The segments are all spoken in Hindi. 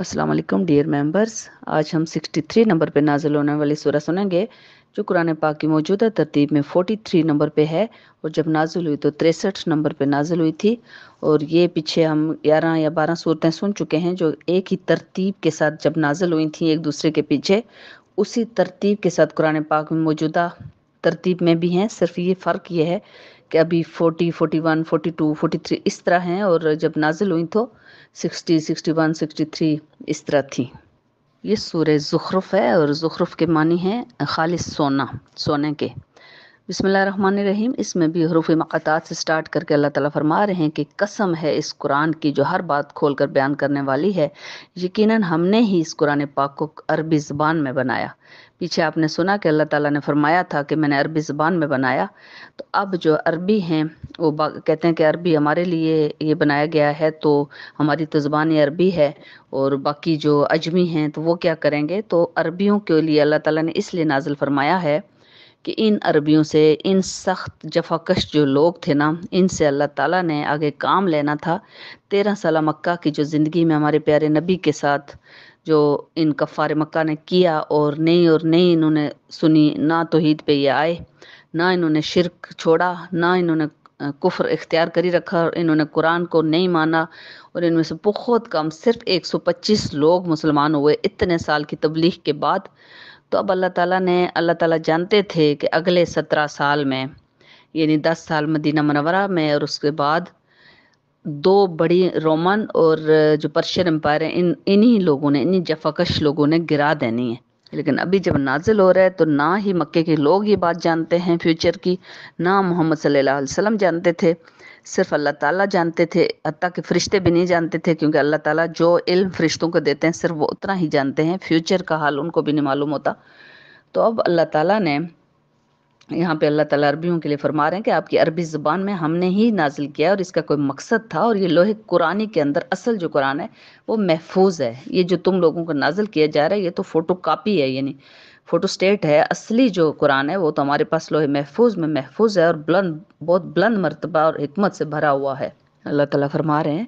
अस्सलाम वालेकुम डियर मेंबर्स आज हम 63 नंबर पे नाजिल होने वाली सूरह सुनेंगे जो कुरान पाक की मौजूदा तरतीब में 43 नंबर पे है और जब नाजिल हुई तो तिरसठ नंबर पे नाजिल हुई थी और ये पीछे हम ग्यारह या बारह सूरतें सुन चुके हैं जो एक ही तरतीब के साथ जब नाजल हुई थी एक दूसरे के पीछे उसी तरतीब के साथ कुरान पाक में मौजूदा तरतीब में भी हैं सिर्फ ये फ़र्क ये है कि अभी 40, 41, 42, 43 इस तरह हैं और जब नाजिल हुई तो 60, 61, 63 इस तरह थी ये सूर ज़ुखरफ है और ज़ुखरफ के मानी हैं खालिश सोना सोने के बसमिल रहीम इसमें भी हरूफ मक़ात से स्टार्ट करके अल्लाह ताला फरमा रहे हैं कि कसम है इस कुरान की जो हर बात खोल कर बयान करने वाली है यकीनन हमने ही इस कुरान पाक को अरबी ज़बान में बनाया पीछे आपने सुना कि अल्लाह ताला ने फरमाया था कि मैंने अरबी ज़बान में बनाया तो अब जो अरबी हैं वो कहते हैं कि अरबी हमारे लिए ये बनाया गया है तो हमारी तो ज़बान ये अरबी है और बाकी जो अजमी हैं तो वो क्या करेंगे तो अरबियों के लिए अल्लाह ताला ने इसलिए नाजिल फरमाया है कि इन अरबियों से इन सख्त जफाकश जो लोग थे ना इनसे अल्लाह ताला ने आगे काम लेना था तेरह साल मक्का की जो ज़िंदगी में हमारे प्यारे नबी के साथ जो इन कफ़ार मक्का ने किया और नहीं और नहीं इन्होंने सुनी ना तोहीद पे ये आए ना इन्होंने शिरक छोड़ा ना इन्होंने कुफ्र इख्तियार करी रखा और इन्होंने कुरान को नहीं माना और इनमें से बहुत कम सिर्फ 125 लोग मुसलमान हुए इतने साल की तबलीग के बाद तो अब अल्लाह ताला ने अल्लाह ताला जानते थे कि अगले सत्रह साल में यानी दस साल मदीना मनवरा में और उसके बाद दो बड़ी रोमन और जो पर्शियन एम्पायर है इन इन्हीं लोगों ने इन्हीं जफाकश लोगों ने गिरा देनी है लेकिन अभी जब नाजिल हो रहा है तो ना ही मक्के के लोग ये बात जानते हैं फ्यूचर की ना मोहम्मद सल्लल्लाहु अलैहि वसल्लम जानते थे सिर्फ अल्लाह ताला जानते थे हती के फरिश्ते भी नहीं जानते थे क्योंकि अल्लाह ताला जो इल्म फरिश्तों को देते हैं सिर्फ वो उतना ही जानते हैं फ्यूचर का हाल उनको भी नहीं मालूम होता तो अब अल्लाह ताला ने यहाँ पे अल्लाह ताला अरबियों के लिए फरमा रहे हैं कि आपकी अरबी ज़बान में हमने ही नाजिल किया और इसका कोई मकसद था और ये लोहे कुरानी के अंदर असल जो कुरान है वो महफूज है ये जो तुम लोगों को नाजिल किया जा रहा है ये तो फ़ोटो कापी है यानी फ़ोटो स्टेट है असली जो कुरान है वो तो हमारे पास लोहे महफूज में महफूज है और बुलंद बहुत बुलंद मरतबा और हमत से भरा हुआ है अल्लाह ताला फरमा रहे हैं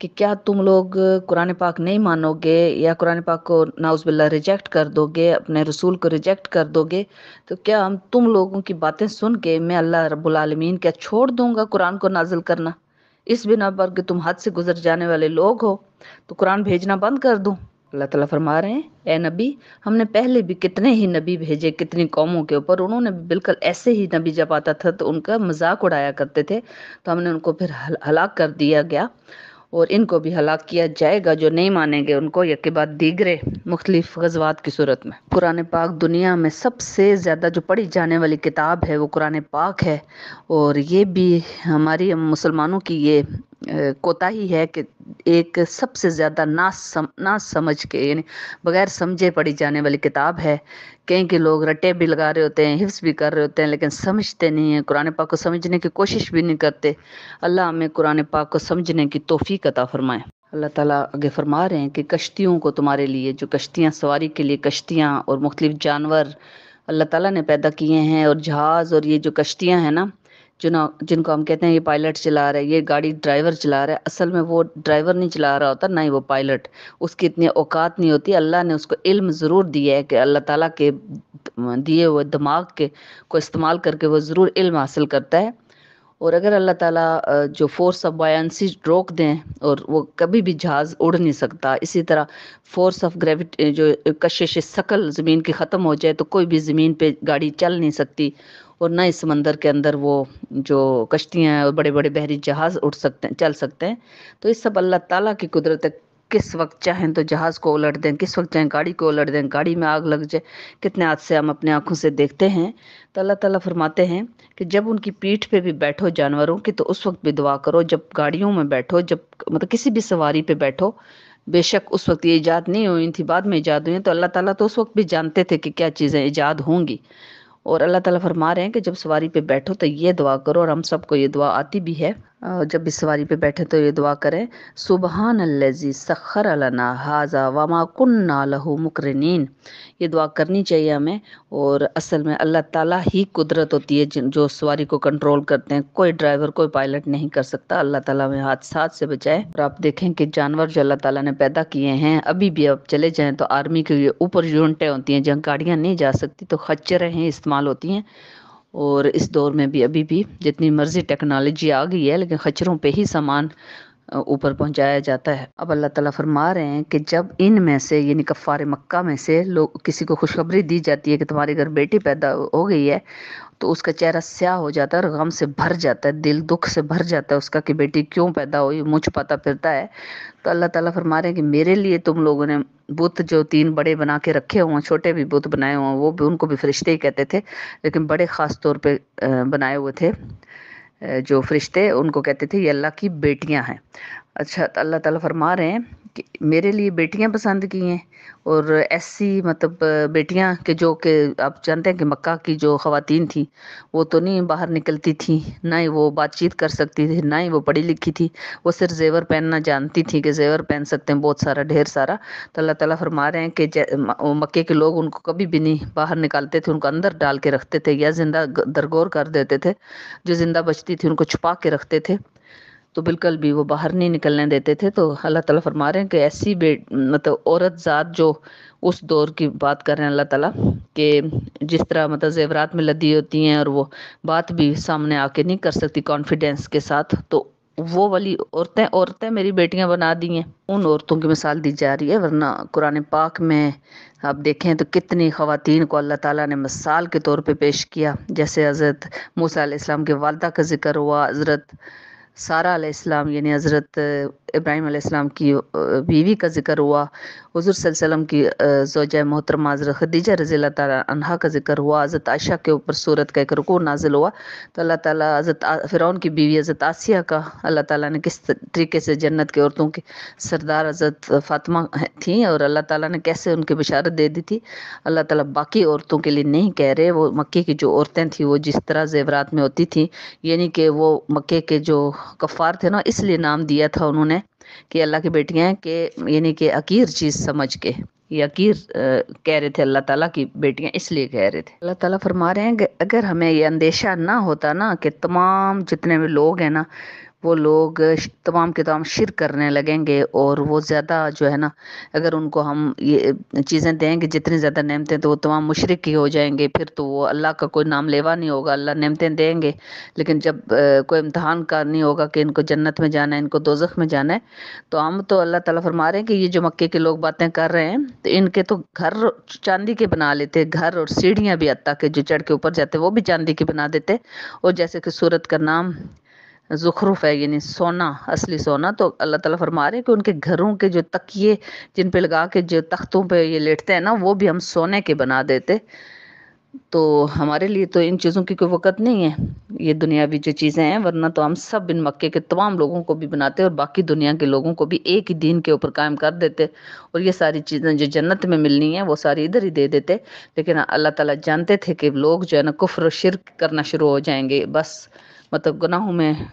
कि क्या तुम लोग कुरान पाक नहीं मानोगे या कुरान पाक को नाउजबिल्ला रिजेक्ट कर दोगे अपने रसूल को रिजेक्ट कर दोगे तो क्या हम तुम लोगों की बातें सुन के मैं अल्लाह रबालमीन क्या छोड़ दूंगा कुरान को नाजिल करना इस बिना पर कि तुम हद से गुजर जाने वाले लोग हो तो कुरान भेजना बंद कर दूँ अल्लाह तला फरमा रहे हैं ए नबी हमने पहले भी कितने ही नबी भेजे कितनी कौमों के ऊपर उन्होंने बिल्कुल ऐसे ही नबी जब आता था तो उनका मजाक उड़ाया करते थे तो हमने उनको फिर हलाक कर दिया गया और इनको भी हलाक किया जाएगा जो नहीं मानेंगे उनको यके बाद दीगरे मुख्तलिफ गजवात की सूरत में कुरान पाक दुनिया में सबसे ज़्यादा जो पढ़ी जाने वाली किताब है वो कुरान पाक है और ये भी हमारी मुसलमानों की ये कोताही है कि एक सबसे ज़्यादा ना सम ना समझ के यानी बगैर समझे पढ़ी जाने वाली किताब है कहीं के लोग रटे भी लगा रहे होते हैं हिफ्स भी कर रहे होते हैं लेकिन समझते नहीं हैं कुरान पाक को समझने की कोशिश भी नहीं करते अल्लाह हमें कुरान पाक को समझने की तोफ़ी कता फ़रमाए अल्लाह ताला आगे फरमा रहे हैं कि कश्तियों को तुम्हारे लिए जो कश्तियाँ सवारी के लिए कश्तियाँ और मुख्तलिफ जानवर अल्लाह ताला ने पैदा किए हैं और जहाज़ और ये जो कश्तियाँ हैं ना जिन्हों जिनको हम कहते हैं ये पायलट चला रहा है ये गाड़ी ड्राइवर चला रहा है असल में वो ड्राइवर नहीं चला रहा होता ना ही वो पायलट उसकी इतनी औकात नहीं होती अल्लाह ने उसको इल्म ज़रूर दिया है कि अल्लाह ताला के दिए हुए दिमाग के को इस्तेमाल करके वो ज़रूर इल्म हासिल करता है और अगर अल्लाह ताला जो फोर्स ऑफ बायंसी रोक दें और वो कभी भी जहाज़ उड़ नहीं सकता इसी तरह फोर्स ऑफ ग्रेविटी जो कशिश सकल ज़मीन की ख़त्म हो जाए तो कोई भी ज़मीन पे गाड़ी चल नहीं सकती और ना इस समंदर के अंदर वो जो कश्तियाँ हैं और बड़े बड़े बहरी जहाज़ उठ सकते हैं चल सकते हैं तो इस सब अल्लाह ताला की कुदरत है किस वक्त चाहें तो जहाज़ को उलट दें किस वक्त चाहें गाड़ी को उलट दें गाड़ी में आग लग जाए कितने हादसे हम अपने आँखों से देखते हैं तो अल्लाह ताला फरमाते हैं कि जब उनकी पीठ पे भी बैठो जानवरों की तो उस वक्त भी दुआ करो जब गाड़ियों में बैठो जब मतलब किसी भी सवारी पे बैठो बेशक उस वक्त ये ईजाद नहीं हुई थी बाद में ईजाद हुई तो अल्लाह ताला तो उस वक्त भी जानते थे कि क्या चीज़ें ईजाद होंगी और अल्लाह ताला फरमा रहे हैं कि जब सवारी पे बैठो तो ये दुआ करो और हम सबको ये दुआ आती भी है जब भी सवारी पे बैठे तो ये दुआ करें सुबहान लजी सखर अलना हाजा वामा कुन्ना लहू मुकरनीन ये दुआ करनी चाहिए हमें और असल में अल्लाह ताला ही कुदरत होती है जो सवारी को कंट्रोल करते हैं कोई ड्राइवर कोई पायलट नहीं कर सकता अल्लाह ताला हमें हादसा से बचाए और आप देखें कि जानवर जो अल्लाह ताला ने पैदा किए हैं अभी भी आप चले जाए तो आर्मी के ऊपर यूनिटें होती हैं जहाँ गाड़ियाँ नहीं जा सकती तो खच्चरें हैं इस्तेमाल होती हैं और इस दौर में भी अभी भी जितनी मर्ज़ी टेक्नोलॉजी आ गई है लेकिन खच्चरों पे ही सामान ऊपर पहुंचाया जाता है अब अल्लाह ताला फरमा रहे हैं कि जब इन में से यानी कफ़ार मक्का में से लोग किसी को खुशखबरी दी जाती है कि तुम्हारे घर बेटी पैदा हो गई है तो उसका चेहरा स्याह हो जाता है और गम से भर जाता है दिल दुख से भर जाता है उसका कि बेटी क्यों पैदा हुई मुझ पता फिरता है तो अल्लाह ताला फरमा रहे हैं कि मेरे लिए तुम लोगों ने बुत जो तीन बड़े बना के रखे हुए हैं छोटे भी बुत बनाए हुए हैं वो भी उनको भी फरिश्ते ही कहते थे लेकिन बड़े ख़ास तौर पर बनाए हुए थे जो फरिश्ते उनको कहते थे ये अल्लाह की बेटियां हैं अच्छा तो अल्लाह ताला फरमा रहे हैं कि मेरे लिए बेटियां पसंद की हैं और ऐसी मतलब बेटियां कि जो कि आप जानते हैं कि मक्का की जो ख़वातीन थी वो तो नहीं बाहर निकलती थी ना ही वो बातचीत कर सकती थी ना ही वो पढ़ी लिखी थी वो सिर्फ जेवर पहनना जानती थी कि जेवर पहन सकते हैं बहुत सारा ढेर सारा तो अल्लाह ताला फरमा रहे हैं कि मक्के के लोग उनको कभी भी नहीं बाहर निकालते थे उनको अंदर डाल के रखते थे या जिंदा दरगोर कर देते थे जो जिंदा बचती थी उनको छुपा के रखते थे तो बिल्कुल भी वो बाहर नहीं निकलने देते थे तो अल्लाह ताला फरमा रहे हैं कि ऐसी मतलब औरत ज़ात जो उस दौर की बात कर रहे हैं अल्लाह ताला कि जिस तरह मतलब जेवरात में लदी होती हैं और वो बात भी सामने आके नहीं कर सकती कॉन्फिडेंस के साथ तो वो वाली औरतें औरतें मेरी बेटियां बना दी हैं उन औरतों की मिसाल दी जा रही है वरना कुरान पाक में आप देखें तो कितनी खातन को अल्लाह ताला ने मिसाल के तौर पे पेश किया जैसे हज़रत मूसा इस्लाम के वालदा का जिक्र हुआ हज़रत सारा अलैहिस्सलाम यानी हज़रत इब्राहिम अलैहिस्सलाम की बीवी का जिक्र हुआ हजूर वसल्लम की जोजा मोहतरमा हज़रत खदीजा रज़ी तहा का जिक्र हुआ हज़रत आयशा के ऊपर सूरत का एक रुकू नाजिल हुआ तो अल्लाह ताला हज़रत फ़िरौन की बीवी हज़रत आसिया का अल्लाह ताला ने किस तरीके से जन्नत की औरतों के सरदार हज़रत फ़ातिमा थी और अल्लाह ताला ने कैसे उनकी बशारत दे दी थी अल्लाह ताला बाकी औरतों के लिए नहीं कह रहे वो मक्के की जो औरतें थी वो जिस तरह जेवरात में होती थी यानी कि वो मक्के के जो कफ़ार थे ना इसलिए नाम दिया था उन्होंने कि अल्लाह की बेटियाँ के यानी कि अकीर चीज़ समझ के ये अकीर कह रहे थे अल्लाह ताला की बेटियां इसलिए कह रहे थे अल्लाह ताला फरमा रहे हैं अगर हमें ये अंदेशा ना होता ना कि तमाम जितने भी लोग हैं ना वो लोग तमाम के तमाम शिर करने लगेंगे और वो ज़्यादा जो है ना अगर उनको हम ये चीज़ें देंगे जितनी ज़्यादा नमतें तो वो तमाम मुशरक ही हो जाएंगे फिर तो वो अल्लाह का कोई नाम लेवा नहीं होगा अल्लाह नमतें देंगे लेकिन जब कोई इम्तहान का नहीं होगा कि इनको जन्नत में जाना है इनको दोजख में जाना है तो हम तो अल्लाह तला फरमा रहे हैं कि ये जो मक्के के लोग बातें कर रहे हैं तो इनके तो घर चांदी के बना लेते घर और सीढ़ियाँ भी अत्ता के जो चढ़ के ऊपर जाते वो भी चांदी की बना देते और जैसे कि सूरत का नाम ज़ुखरूफ है यानी सोना असली सोना तो अल्लाह ताला फरमा रहे हैं कि उनके घरों के जो तकिए जिन पे लगा के जो तख्तों पे ये लेटते हैं ना वो भी हम सोने के बना देते तो हमारे लिए तो इन चीज़ों की कोई वक़्त नहीं है ये दुनियावी जो चीज़ें हैं वरना तो हम सब इन मक्के के तमाम लोगों को भी बनाते और बाकी दुनिया के लोगों को भी एक ही दिन के ऊपर कायम कर देते और ये सारी चीज़ें जो जन्नत में मिलनी है वो सारी इधर ही दे देते लेकिन अल्लाह ताला जानते थे कि लोग जो है ना कुफ्र शिरक करना शुरू हो जाएंगे बस मतलब गुनाहों में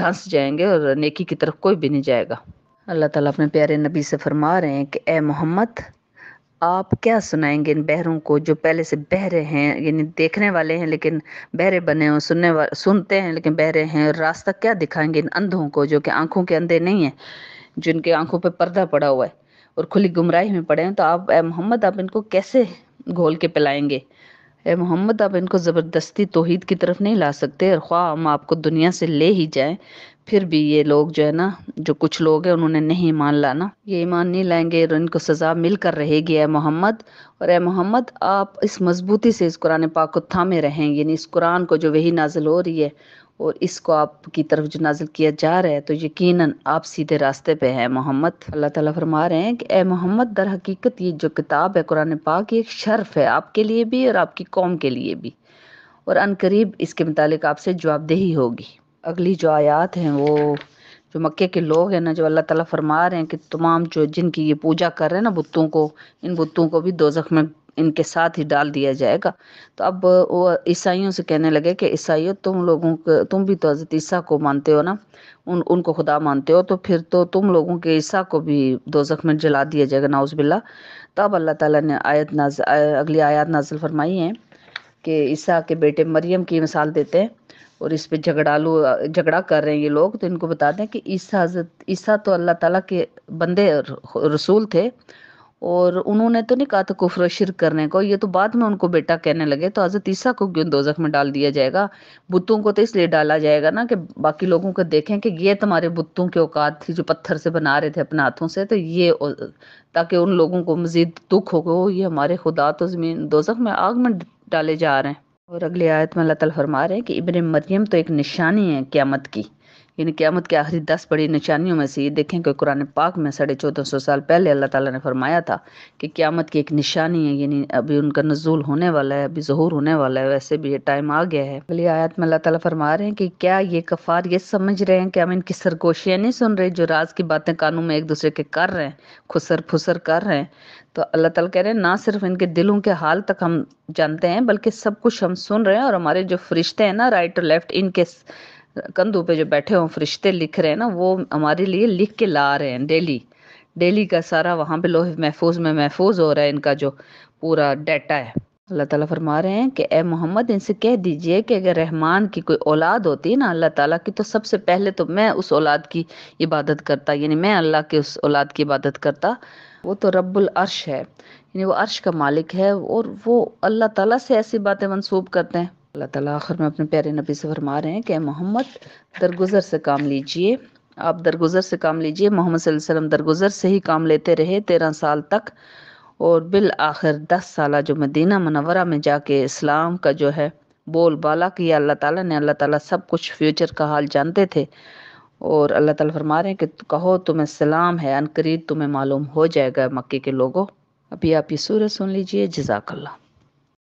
धंस जाएंगे और नेकी की तरफ कोई भी नहीं जाएगा अल्लाह ताला अपने प्यारे नबी से फरमा रहे हैं कि ए मोहम्मद आप क्या सुनाएंगे इन बहरों को जो पहले से बहरे हैं यानी देखने वाले हैं लेकिन बहरे बने हैं सुनने वाले सुनते हैं लेकिन बहरे हैं और रास्ता क्या दिखाएंगे इन अंधों को जो कि आंखों के अंधे नहीं हैं जिनके आंखों पर पर्दा पड़ा हुआ है और खुली गुमराही में पड़े हैं तो आप ए मोहम्मद आप इनको कैसे घोल के पिलाएंगे ए मोहम्मद आप इनको ज़बरदस्ती तोहद की तरफ नहीं ला सकते और ख्वा हम आपको दुनिया से ले ही जाएं फिर भी ये लोग जो है ना जो कुछ लोग हैं उन्होंने नहीं ईमान लाना ये ईमान नहीं लाएंगे और इनको सज़ा मिल कर रहेगी ए मोहम्मद और ए मोहम्मद आप इस मजबूती से इस कुरान पाक को थामे रहें यानी इस कुरान को जो वही नाजिल हो रही है और इसको आपकी तरफ जो नाजिल किया जा रहा है तो यकीन आप सीधे रास्ते पे हैं मोहम्मद अल्लाह ताला फरमा रहे हैं कि ए मोहम्मद दर हकीकत ये जो किताब है कुरान पाक एक शर्फ है आपके लिए भी और आपकी कौम के लिए भी और अनकरीब इसके मतलब आपसे जवाबदेही होगी अगली जो आयात हैं वो जो मक्के के लोग हैं ना जो अल्लाह ताला फरमा रहे हैं कि तमाम जो जिनकी ये पूजा कर रहे हैं ना बुतों को इन बुतों को भी दोजख में इनके साथ ही डाल दिया जाएगा तो अब वो ईसाइयों से कहने लगे कि ईसाइयों तुम लोगों को तुम भी तो हज़रत ईसा को मानते हो ना उन उनको खुदा मानते हो तो फिर तो तुम लोगों के ईसा को भी दो में जला दिया जाएगा नाउज बिल्ला तब तो अल्लाह ताला ने आयत नाज अगली आयत नाजिल फरमाई है कि ईसा के बेटे मरियम की मिसाल देते हैं और इस पे झगड़ालू झगड़ा कर रहे हैं ये लोग तो इनको बता दें कि ईसा हजरत ईसा तो अल्लाह ताला के बंदे रसूल थे और उन्होंने तो नहीं कहा था कुफर शिर करने को ये तो बाद में उनको बेटा कहने लगे तो हजरत ईसा को क्यों दो में डाल दिया जाएगा बुतों को तो इसलिए डाला जाएगा ना कि बाकी लोगों को देखें कि ये तुम्हारे बुतों की औकात थी जो पत्थर से बना रहे थे अपने हाथों से तो ये ताकि उन लोगों को मजीद दुख हो गो ये हमारे खुदा तो जमीन दो में आग में डाले जा रहे हैं और अगली आयत में अल्लाह तरमा फरमा रहे हैं कि इबन मरियम तो एक निशानी है क्यामत की यानी क्यामत के आखिरी दस बड़ी निशानियों में से ये देखें कि कुरान पाक में साढ़े चौदह सौ साल पहले अल्लाह ताला ने फरमाया था कि क्यामत की एक निशानी है यानी अभी उनका नजूल होने वाला है अभी जहूर होने वाला है वैसे भी ये टाइम आ गया है अगली आयत में अल्लाह ताला फरमा रहे हैं कि क्या ये कफार ये समझ रहे हैं कि हम इनकी सरगोशियाँ नहीं सुन रहे जो राज की बातें कानून में एक दूसरे के कर रहे हैं खुसर फुसर कर रहे हैं तो अल्लाह ताला कह रहे हैं ना सिर्फ इनके दिलों के हाल तक हम जानते हैं बल्कि सब कुछ हम सुन रहे हैं और हमारे जो फरिश्ते हैं ना राइट और लेफ्ट इनके कंधों पे जो बैठे हों फरिश्ते लिख रहे हैं ना वो हमारे लिए लिख के ला रहे हैं डेली डेली का सारा वहाँ पे लोहे महफूज में महफूज हो रहा है इनका जो पूरा डाटा है अल्लाह ताला फरमा रहे हैं कि ए मोहम्मद इनसे कह दीजिए कि अगर रहमान की कोई औलाद होती है ना अल्लाह ताला की तो सबसे पहले तो मैं उस औलाद की इबादत करता यानी मैं अल्लाह के उस औलाद की इबादत करता वो तो रब्बुल अर्श है यानी वो अर्श का मालिक है और वो अल्लाह ताला से ऐसी बातें मनसूब करते हैं अल्लाह ताला आखिर में अपने प्यारे नबी से फरमा रहे हैं कि मोहम्मद दरगुजर से काम लीजिए आप दरगुजर से काम लीजिए मोहम्मद वसल्लम दरगुजर से ही काम लेते रहे तेरह साल तक और बिल आखिर दस साल जो मदीना मनवरा में जाके इस्लाम का जो है बोल बाला किया अल्लाह ताला ने अल्लाह ताला सब कुछ फ्यूचर का हाल जानते थे और अल्लाह ताला फरमा रहे हैं कि कहो तुम्हें सलाम है अनकरीब तुम्हें मालूम हो जाएगा मक्के के लोगों अभी आप ये सूरत सुन लीजिए जजाकल्ला